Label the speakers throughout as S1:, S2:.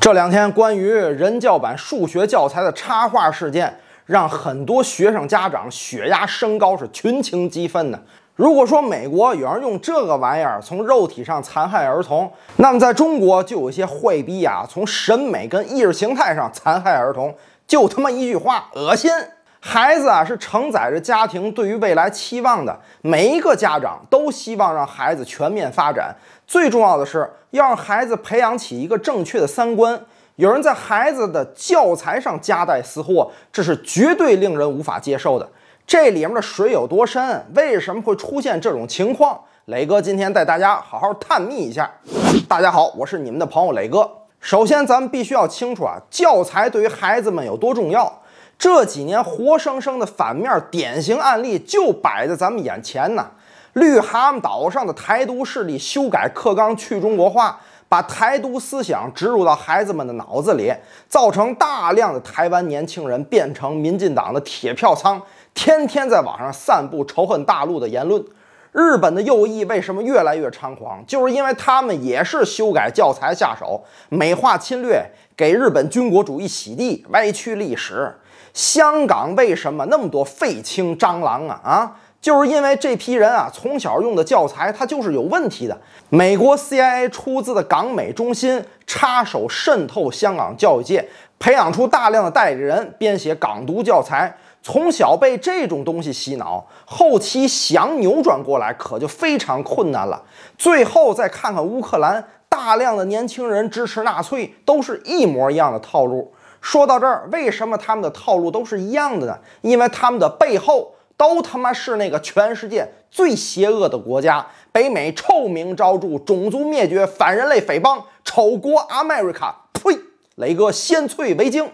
S1: 这两天关于人教版数学教材的插画事件，让很多学生家长血压升高，是群情激愤的。如果说美国有人用这个玩意儿从肉体上残害儿童，那么在中国就有一些坏逼啊，从审美跟意识形态上残害儿童，就他妈一句话，恶心！孩子啊，是承载着家庭对于未来期望的。每一个家长都希望让孩子全面发展，最重要的是要让孩子培养起一个正确的三观。有人在孩子的教材上夹带私货，这是绝对令人无法接受的。这里面的水有多深？为什么会出现这种情况？磊哥今天带大家好好探秘一下。大家好，我是你们的朋友磊哥。首先，咱们必须要清楚啊，教材对于孩子们有多重要。这几年活生生的反面典型案例就摆在咱们眼前呢。绿蛤蟆岛上的台独势力修改课纲去中国化，把台独思想植入到孩子们的脑子里，造成大量的台湾年轻人变成民进党的铁票仓，天天在网上散布仇恨大陆的言论。日本的右翼为什么越来越猖狂？就是因为他们也是修改教材下手，美化侵略。给日本军国主义洗地、歪曲历史，香港为什么那么多废青、蟑螂啊？啊，就是因为这批人啊，从小用的教材它就是有问题的。美国 CIA 出资的港美中心插手渗透香港教育界，培养出大量的代理人，编写港独教材，从小被这种东西洗脑，后期想扭转过来可就非常困难了。最后再看看乌克兰。大量的年轻人支持纳粹，都是一模一样的套路。说到这儿，为什么他们的套路都是一样的呢？因为他们的背后都他妈是那个全世界最邪恶的国家——北美，臭名昭著，种族灭绝、反人类匪帮，丑国 America。呸，雷哥先脆为精，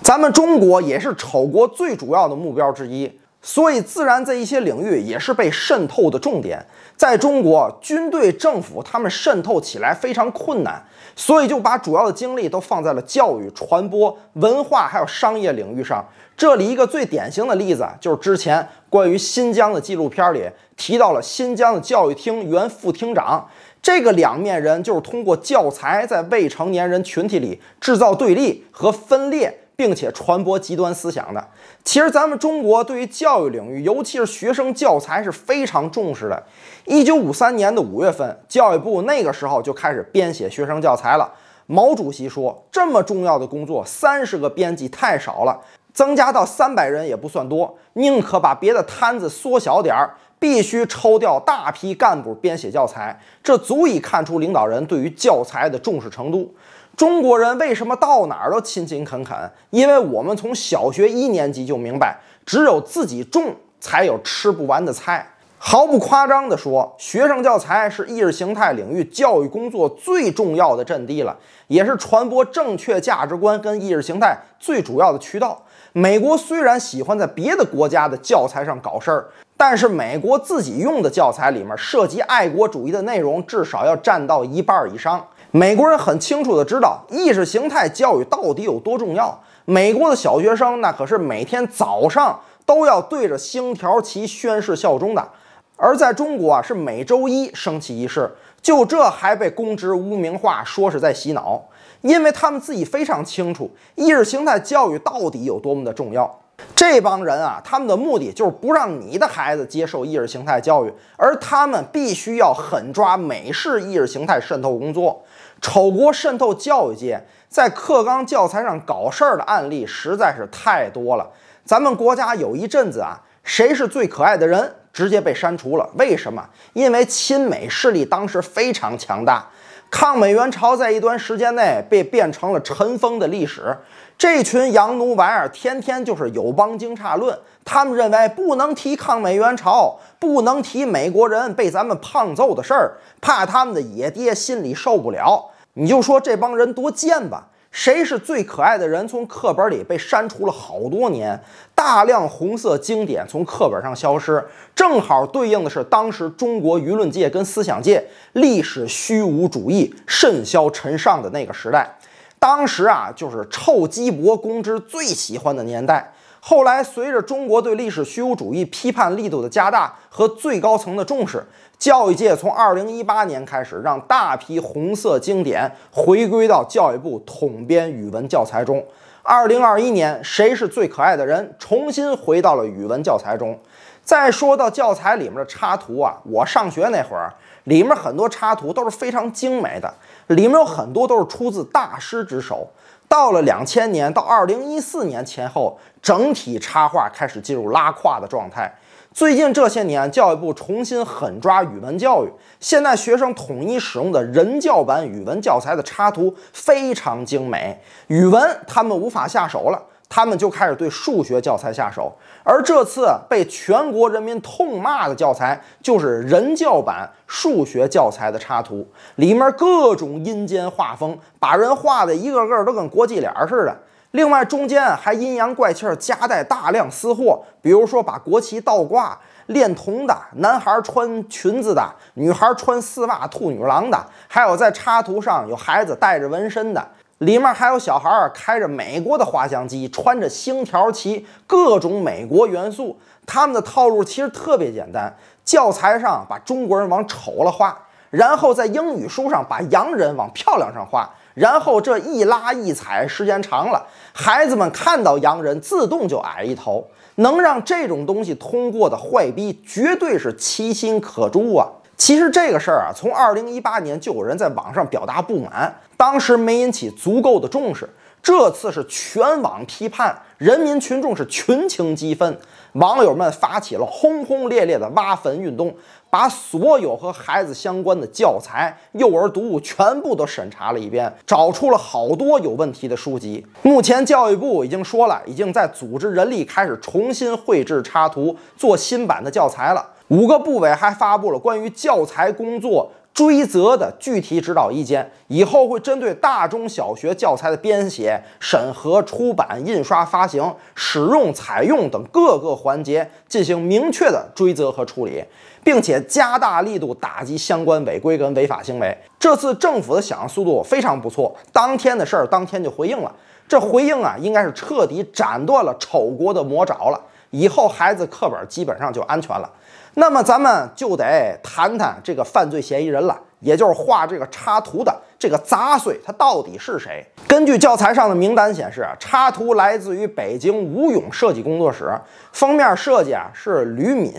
S1: 咱们中国也是丑国最主要的目标之一。所以，自然在一些领域也是被渗透的重点。在中国，军队、政府他们渗透起来非常困难，所以就把主要的精力都放在了教育、传播、文化还有商业领域上。这里一个最典型的例子，就是之前关于新疆的纪录片里提到了新疆的教育厅原副厅长，这个两面人就是通过教材在未成年人群体里制造对立和分裂。并且传播极端思想的。其实，咱们中国对于教育领域，尤其是学生教材是非常重视的。一九五三年的五月份，教育部那个时候就开始编写学生教材了。毛主席说：“这么重要的工作，三十个编辑太少了，增加到三百人也不算多，宁可把别的摊子缩小点儿，必须抽调大批干部编写教材。”这足以看出领导人对于教材的重视程度。中国人为什么到哪儿都勤勤恳恳？因为我们从小学一年级就明白，只有自己种才有吃不完的菜。毫不夸张地说，学生教材是意识形态领域教育工作最重要的阵地了，也是传播正确价值观跟意识形态最主要的渠道。美国虽然喜欢在别的国家的教材上搞事儿，但是美国自己用的教材里面涉及爱国主义的内容，至少要占到一半以上。美国人很清楚的知道意识形态教育到底有多重要。美国的小学生那可是每天早上都要对着星条旗宣誓效忠的，而在中国啊，是每周一升旗仪式，就这还被公职污名化，说是在洗脑。因为他们自己非常清楚意识形态教育到底有多么的重要。这帮人啊，他们的目的就是不让你的孩子接受意识形态教育，而他们必须要狠抓美式意识形态渗透工作。丑国渗透教育界，在课纲教材上搞事儿的案例实在是太多了。咱们国家有一阵子啊，谁是最可爱的人直接被删除了？为什么？因为亲美势力当时非常强大。抗美援朝在一段时间内被变成了尘封的历史，这群洋奴玩意儿天天就是友邦惊诧论，他们认为不能提抗美援朝，不能提美国人被咱们胖揍的事儿，怕他们的野爹心里受不了。你就说这帮人多贱吧。谁是最可爱的人？从课本里被删除了好多年，大量红色经典从课本上消失，正好对应的是当时中国舆论界跟思想界历史虚无主义甚嚣尘上的那个时代。当时啊，就是臭鸡脖公之最喜欢的年代。后来，随着中国对历史虚无主义批判力度的加大和最高层的重视，教育界从二零一八年开始，让大批红色经典回归到教育部统编语文教材中。二零二一年，《谁是最可爱的人》重新回到了语文教材中。再说到教材里面的插图啊，我上学那会儿，里面很多插图都是非常精美的，里面有很多都是出自大师之手。到了两千年到二零一四年前后，整体插画开始进入拉胯的状态。最近这些年，教育部重新狠抓语文教育，现在学生统一使用的人教版语文教材的插图非常精美，语文他们无法下手了。他们就开始对数学教材下手，而这次被全国人民痛骂的教材就是人教版数学教材的插图，里面各种阴间画风，把人画得一个个都跟国际脸似的。另外，中间还阴阳怪气儿，夹带大量私货，比如说把国旗倒挂、恋童的男孩穿裙子的、女孩穿丝袜、兔女郎的，还有在插图上有孩子带着纹身的。里面还有小孩儿开着美国的滑翔机，穿着星条旗各种美国元素。他们的套路其实特别简单：教材上把中国人往丑了画，然后在英语书上把洋人往漂亮上画，然后这一拉一踩，时间长了，孩子们看到洋人自动就矮一头。能让这种东西通过的坏逼，绝对是其心可诛啊！其实这个事儿啊，从二零一八年就有人在网上表达不满，当时没引起足够的重视。这次是全网批判，人民群众是群情激愤，网友们发起了轰轰烈烈的挖坟运动，把所有和孩子相关的教材、幼儿读物全部都审查了一遍，找出了好多有问题的书籍。目前教育部已经说了，已经在组织人力开始重新绘制插图，做新版的教材了。五个部委还发布了关于教材工作追责的具体指导意见，以后会针对大中小学教材的编写、审核、出版、印刷、发行、使用、采用等各个环节进行明确的追责和处理，并且加大力度打击相关违规跟违法行为。这次政府的响应速度非常不错，当天的事儿当天就回应了。这回应啊，应该是彻底斩断了丑国的魔爪了，以后孩子课本基本上就安全了。那么咱们就得谈谈这个犯罪嫌疑人了，也就是画这个插图的这个杂碎，他到底是谁？根据教材上的名单显示，插图来自于北京吴勇设计工作室，封面设计啊是吕敏、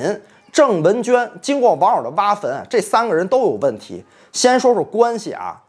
S1: 郑文娟。经过网友的挖坟，这三个人都有问题。先说说关系啊，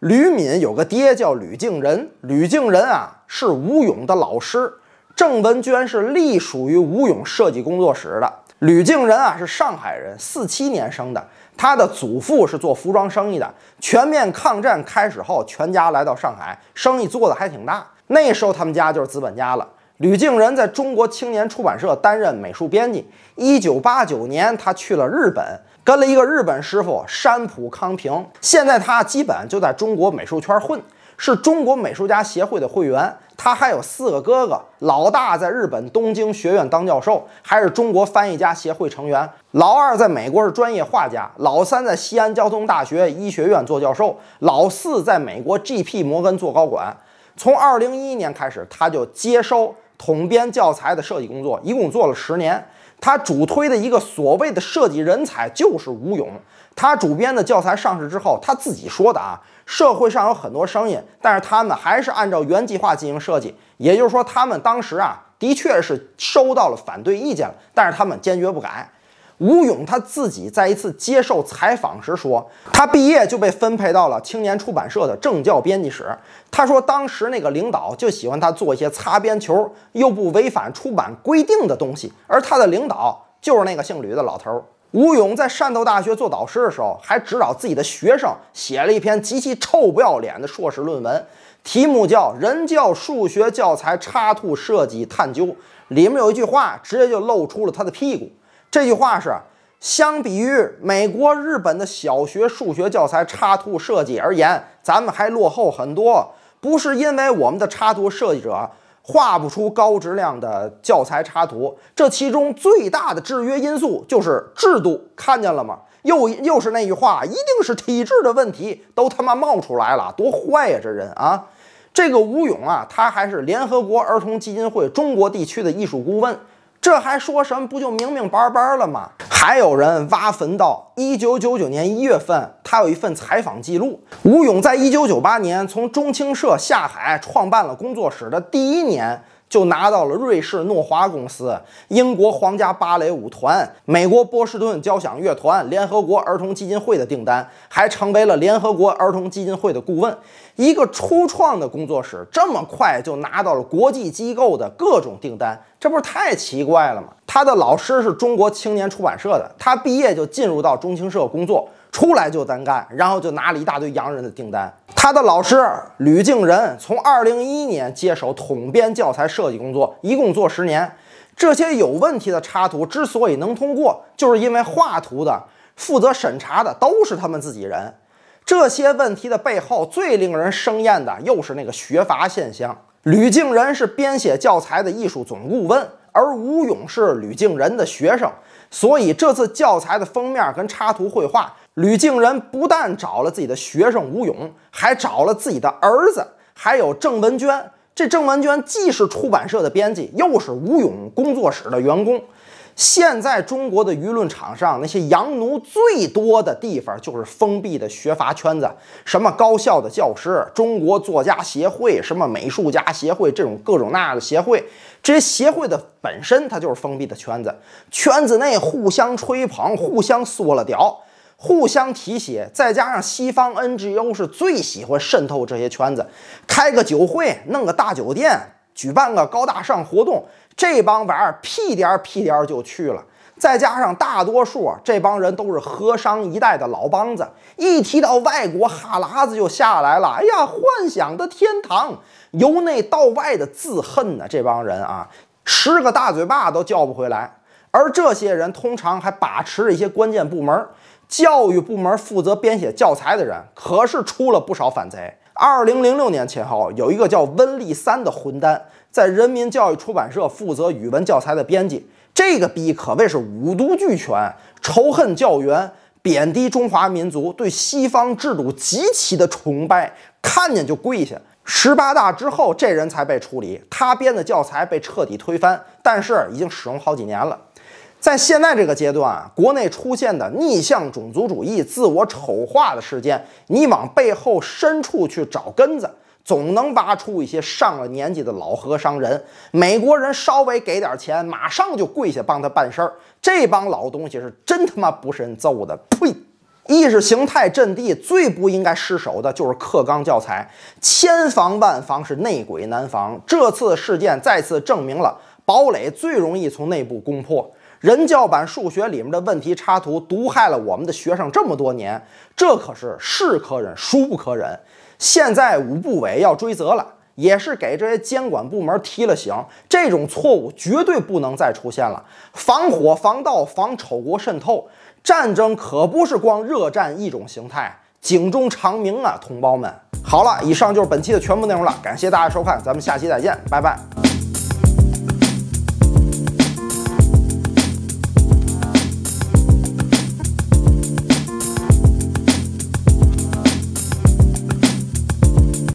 S1: 吕敏有个爹叫吕敬仁，吕敬仁啊是吴勇的老师，郑文娟是隶属于吴勇设计工作室的。吕静人啊，是上海人，四七年生的。他的祖父是做服装生意的。全面抗战开始后，全家来到上海，生意做的还挺大。那时候他们家就是资本家了。吕静人在中国青年出版社担任美术编辑。一九八九年，他去了日本，跟了一个日本师傅山浦康平。现在他基本就在中国美术圈混，是中国美术家协会的会员。他还有四个哥哥，老大在日本东京学院当教授，还是中国翻译家协会成员；老二在美国是专业画家；老三在西安交通大学医学院做教授；老四在美国 GP 摩根做高管。从二零一一年开始，他就接收统编教材的设计工作，一共做了十年。他主推的一个所谓的设计人才就是吴勇。他主编的教材上市之后，他自己说的啊，社会上有很多声音，但是他们还是按照原计划进行设计。也就是说，他们当时啊，的确是收到了反对意见了，但是他们坚决不改。吴勇他自己在一次接受采访时说，他毕业就被分配到了青年出版社的政教编辑室。他说，当时那个领导就喜欢他做一些擦边球又不违反出版规定的东西，而他的领导就是那个姓吕的老头。吴勇在汕头大学做导师的时候，还指导自己的学生写了一篇极其臭不要脸的硕士论文，题目叫《人教数学教材插图设计探究》。里面有一句话，直接就露出了他的屁股。这句话是：相比于美国、日本的小学数学教材插图设计而言，咱们还落后很多。不是因为我们的插图设计者。画不出高质量的教材插图，这其中最大的制约因素就是制度，看见了吗？又又是那句话，一定是体制的问题，都他妈冒出来了，多坏呀！这人啊，这个吴勇啊，他还是联合国儿童基金会中国地区的艺术顾问。这还说什么？不就明明白白了吗？还有人挖坟到一九九九年一月份，他有一份采访记录。吴勇在一九九八年从中青社下海创办了工作室的第一年。就拿到了瑞士诺华公司、英国皇家芭蕾舞团、美国波士顿交响乐团、联合国儿童基金会的订单，还成为了联合国儿童基金会的顾问。一个初创的工作室，这么快就拿到了国际机构的各种订单，这不是太奇怪了吗？他的老师是中国青年出版社的，他毕业就进入到中青社工作。出来就单干，然后就拿了一大堆洋人的订单。他的老师吕敬仁从二零一一年接手统编教材设计工作，一共做十年。这些有问题的插图之所以能通过，就是因为画图的、负责审查的都是他们自己人。这些问题的背后，最令人生厌的又是那个学阀现象。吕敬仁是编写教材的艺术总顾问，而吴勇是吕敬仁的学生。所以这次教材的封面跟插图绘画，吕敬人不但找了自己的学生吴勇，还找了自己的儿子，还有郑文娟。这郑文娟既是出版社的编辑，又是吴勇工作室的员工。现在中国的舆论场上，那些洋奴最多的地方就是封闭的学阀圈子，什么高校的教师、中国作家协会、什么美术家协会，这种各种那样的协会，这些协会的本身它就是封闭的圈子，圈子内互相吹捧、互相缩了屌、互相提携，再加上西方 n g o 是最喜欢渗透这些圈子，开个酒会、弄个大酒店、举办个高大上活动。这帮玩意儿屁颠儿屁颠儿就去了，再加上大多数啊，这帮人都是河商一代的老帮子，一提到外国哈喇子就下来了。哎呀，幻想的天堂，由内到外的自恨呢。这帮人啊，十个大嘴巴都叫不回来。而这些人通常还把持着一些关键部门，教育部门负责编写教材的人，可是出了不少反贼。二零零六年前后，有一个叫温丽三的混蛋。在人民教育出版社负责语文教材的编辑，这个逼可谓是五毒俱全，仇恨教员，贬低中华民族，对西方制度极其的崇拜，看见就跪下。十八大之后，这人才被处理，他编的教材被彻底推翻，但是已经使用好几年了。在现在这个阶段啊，国内出现的逆向种族主义、自我丑化的事件，你往背后深处去找根子。总能挖出一些上了年纪的老和尚人，美国人稍微给点钱，马上就跪下帮他办事儿。这帮老东西是真他妈不人揍的！呸！意识形态阵地最不应该失守的就是课纲教材，千防万防是内鬼难防。这次事件再次证明了堡垒最容易从内部攻破。人教版数学里面的问题插图毒害了我们的学生这么多年，这可是是可忍，孰不可忍。现在五部委要追责了，也是给这些监管部门提了醒，这种错误绝对不能再出现了。防火、防盗、防丑国渗透，战争可不是光热战一种形态，警钟长鸣啊，同胞们！好了，以上就是本期的全部内容了，感谢大家收看，咱们下期再见，拜拜。